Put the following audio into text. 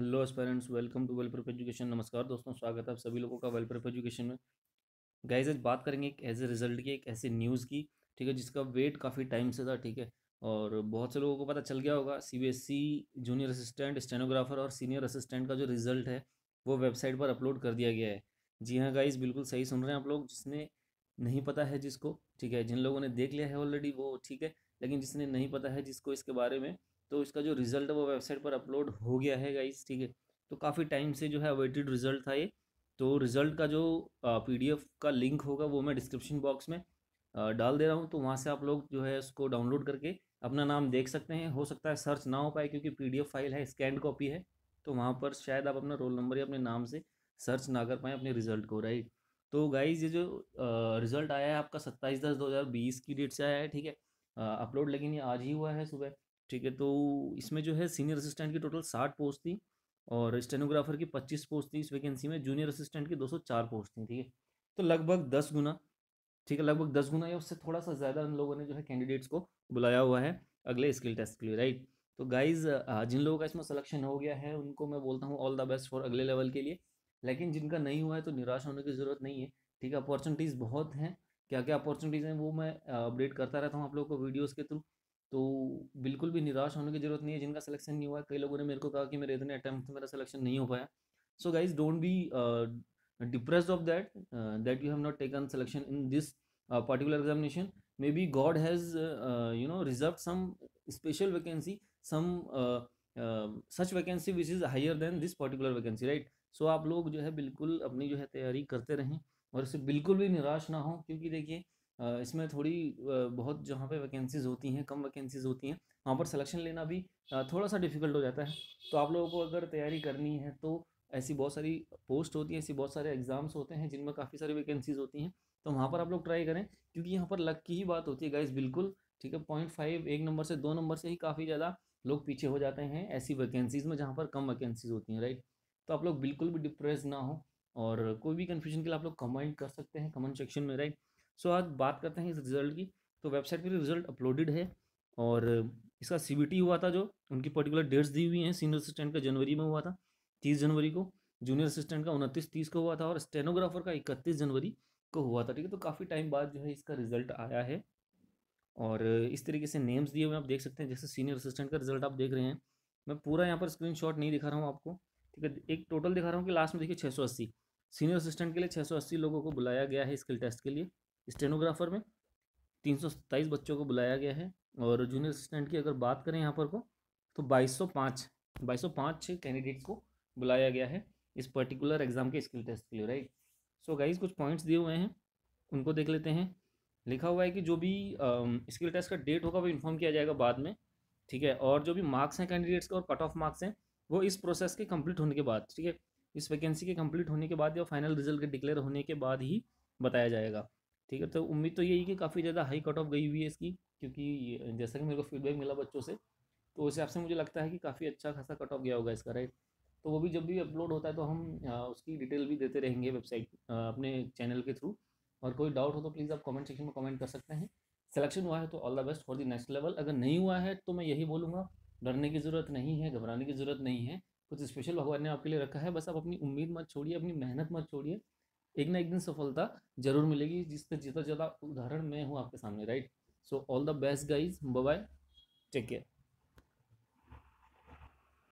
hello aspirants welcome to welfare education नमस्कार दोस्तों स्वागत है आप सभी लोगों का वेलफेयर एजुकेशन में गाइज आज बात करेंगे एक ऐसे रिजल्ट की एक ऐसी न्यूज़ की ठीक है जिसका वेट काफ़ी टाइम से था ठीक है और बहुत से लोगों को पता चल गया होगा ई जूनियर असिस्टेंट स्टेनोग्राफर और सीनियर असिस्टेंट का जो रिजल्ट है वो वेबसाइट पर अपलोड कर दिया गया है जी हाँ गाइज बिल्कुल सही सुन रहे हैं आप लोग जिसने नहीं पता है जिसको ठीक है जिन लोगों ने देख लिया है ऑलरेडी वो ठीक है लेकिन जिसने नहीं पता है जिसको इसके बारे में तो इसका जो रिज़ल्ट है वो वेबसाइट पर अपलोड हो गया है गाइस ठीक है तो काफ़ी टाइम से जो है अवेटेड रिज़ल्ट था ये तो रिज़ल्ट का जो पीडीएफ का लिंक होगा वो मैं डिस्क्रिप्शन बॉक्स में डाल दे रहा हूँ तो वहाँ से आप लोग जो है उसको डाउनलोड करके अपना नाम देख सकते हैं हो सकता है सर्च ना हो पाए क्योंकि पी फाइल है स्कैंड कॉपी है तो वहाँ पर शायद आप अपना रोल नंबर या अपने नाम से सर्च ना कर पाएँ अपने रिज़ल्ट को राइट तो गाइज ये जो रिज़ल्ट आया है आपका सत्ताईस दस दो हज़ार बीस की डेट से आया है ठीक है अपलोड लेकिन ये आज ही हुआ है सुबह ठीक है तो इसमें जो है सीनियर असिस्टेंट की टोटल साठ पोस्ट थी और स्टेनोग्राफर की पच्चीस पोस्ट थी इस वैकेंसी में जूनियर असिस्टेंट की दो सौ चार पोस्ट थी ठीक है तो लगभग दस गुना ठीक है लगभग दस गुना या उससे थोड़ा सा ज़्यादा उन लोगों ने जो है कैंडिडेट्स को बुलाया हुआ है अगले स्किल टेस्ट के लिए राइट तो गाइज जिन लोगों का इसमें सलेक्शन हो गया है उनको मैं बोलता हूँ ऑल द बेस्ट फॉर अगले लेवल के लिए लेकिन जिनका नहीं हुआ है तो निराश होने की ज़रूरत नहीं है ठीक है अपॉर्चुनिटीज़ बहुत हैं क्या क्या अपॉर्चुनिटीज़ हैं वो मैं अपडेट करता रहता हूँ आप लोगों को वीडियोज़ के थ्रू तो बिल्कुल भी निराश होने की जरूरत नहीं है जिनका सिलेक्शन नहीं हुआ कई लोगों ने मेरे को कहा कि मेरे इतने अटैम्प्ट मेरा सिलेक्शन नहीं हो पाया so guys don't be depress of that that you have not taken selection in this particular examination may be God has you know reserve some special vacancy some such vacancy which is higher than this particular vacancy right so आप लोग जो है बिल्कुल अपनी जो है तैयारी करते रहें और इससे बिल्कुल भी निराश ना हो क्योंकि देखिए इसमें थोड़ी बहुत जहाँ पे वैकेंसीज़ होती हैं कम वैकेंसीज़ होती हैं वहाँ पर सिलेक्शन लेना भी थोड़ा सा डिफ़िकल्ट हो जाता है तो आप लोगों को अगर तैयारी करनी है तो ऐसी बहुत सारी पोस्ट होती है ऐसी बहुत सारे एग्ज़ाम्स होते हैं जिनमें काफ़ी सारी वैकेंसीज़ होती हैं तो वहाँ पर आप लोग ट्राई करें क्योंकि यहाँ पर लक की ही बात होती है गाइज बिल्कुल ठीक है पॉइंट फाइव एक नंबर से दो नंबर से ही काफ़ी ज़्यादा लोग पीछे हो जाते हैं ऐसी वैकेंसीज़ में जहाँ पर कम वैकेंसीज़ होती हैं राइट तो आप लोग बिल्कुल भी डिप्रेस ना हो और कोई भी कन्फ्यूजन के लिए आप लोग कमेंट कर सकते हैं कमेंट सेक्शन में राइट सो आज बात करते हैं इस रिज़ल्ट की तो वेबसाइट पर रिज़ल्ट अपलोडेड है और इसका सी हुआ था जो उनकी पर्टिकुलर डेट्स दी हुई हैं सीनियर असिस्टेंट का जनवरी में हुआ था तीस जनवरी को जूनियर असिस्टेंट का उनतीस तीस को हुआ था और स्टेनोग्राफर का इकतीस जनवरी को हुआ था ठीक है तो काफ़ी टाइम बाद जो है इसका रिजल्ट आया है और इस तरीके से नेम्स दिए हुए आप देख सकते हैं जैसे सीनियर असिस्टेंट का रिजल्ट आप देख रहे हैं मैं पूरा यहाँ पर स्क्रीन नहीं दिखा रहा हूँ आपको ठीक है एक टोटल दिखा रहा हूँ कि लास्ट में देखिए छः सीनियर असिस्टेंट के लिए छः लोगों को बुलाया गया है स्किल टेस्ट के लिए स्टेनोग्राफर में तीन सौ सत्ताईस बच्चों को बुलाया गया है और जूनियर असिस्टेंट की अगर बात करें यहाँ पर को तो बाईस बाईस सौ पाँच सौ पाँच कैंडिडेट को बुलाया गया है इस पर्टिकुलर एग्जाम के स्किल टेस्ट के लिए राइट सो गाइज कुछ पॉइंट्स दिए हुए हैं उनको देख लेते हैं लिखा हुआ है कि जो भी स्किल टेस्ट का डेट होगा वो इन्फॉर्म किया जाएगा बाद में ठीक है और जो भी मार्क्स हैं कैंडिडेट्स के और कट ऑफ मार्क्स हैं वो इस प्रोसेस के कंप्लीट होने के बाद ठीक है इस वैकेंसी के कंप्लीट होने के बाद या फाइनल रिजल्ट के डिक्लेयर होने के बाद ही बताया जाएगा ठीक है तो उम्मीद तो यही कि काफ़ी ज़्यादा हाई कट ऑफ गई हुई है इसकी क्योंकि जैसा कि मेरे को फीडबैक मिला बच्चों से तो उस हिसाब से मुझे लगता है कि काफ़ी अच्छा खासा कट ऑफ गया होगा इसका राइट तो वो भी जब भी अपलोड होता है तो हम उसकी डिटेल भी देते रहेंगे वेबसाइट अपने चैनल के थ्रू और कोई डाउट हो तो प्लीज़ आप कमेंट सेक्शन में कमेंट कर सकते हैं सिलेक्शन हुआ है तो all the best for the next level अगर नहीं हुआ है तो मैं यही बोलूँगा डरने की ज़रूरत नहीं है घबराने की ज़रूरत नहीं है कुछ स्पेशल भगवान ने आपके लिए रखा है बस आप अपनी उम्मीद मत छोड़िए अपनी मेहनत मत छोड़िए एक ना एक दिन सफलता जरूर मिलेगी जिसका जितना ज़्यादा उदाहरण मैं हूँ आपके सामने right so all the best guys bye take care